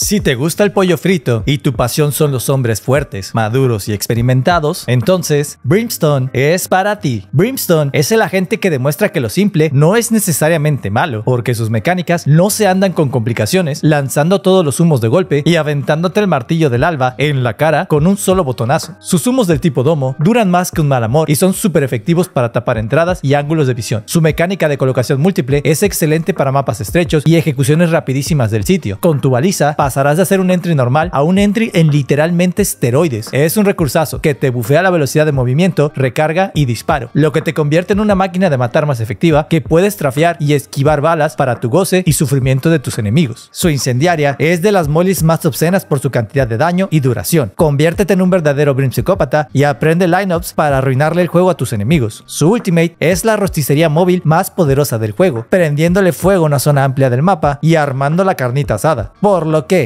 Si te gusta el pollo frito y tu pasión son los hombres fuertes, maduros y experimentados, entonces Brimstone es para ti. Brimstone es el agente que demuestra que lo simple no es necesariamente malo, porque sus mecánicas no se andan con complicaciones, lanzando todos los humos de golpe y aventándote el martillo del alba en la cara con un solo botonazo. Sus humos del tipo domo duran más que un mal amor y son súper efectivos para tapar entradas y ángulos de visión. Su mecánica de colocación múltiple es excelente para mapas estrechos y ejecuciones rapidísimas del sitio. Con tu baliza, pasarás de hacer un entry normal a un entry en literalmente esteroides. Es un recursazo que te bufea la velocidad de movimiento, recarga y disparo, lo que te convierte en una máquina de matar más efectiva que puedes trafear y esquivar balas para tu goce y sufrimiento de tus enemigos. Su incendiaria es de las molis más obscenas por su cantidad de daño y duración. Conviértete en un verdadero Brim y aprende lineups para arruinarle el juego a tus enemigos. Su ultimate es la rosticería móvil más poderosa del juego, prendiéndole fuego a una zona amplia del mapa y armando la carnita asada, por lo que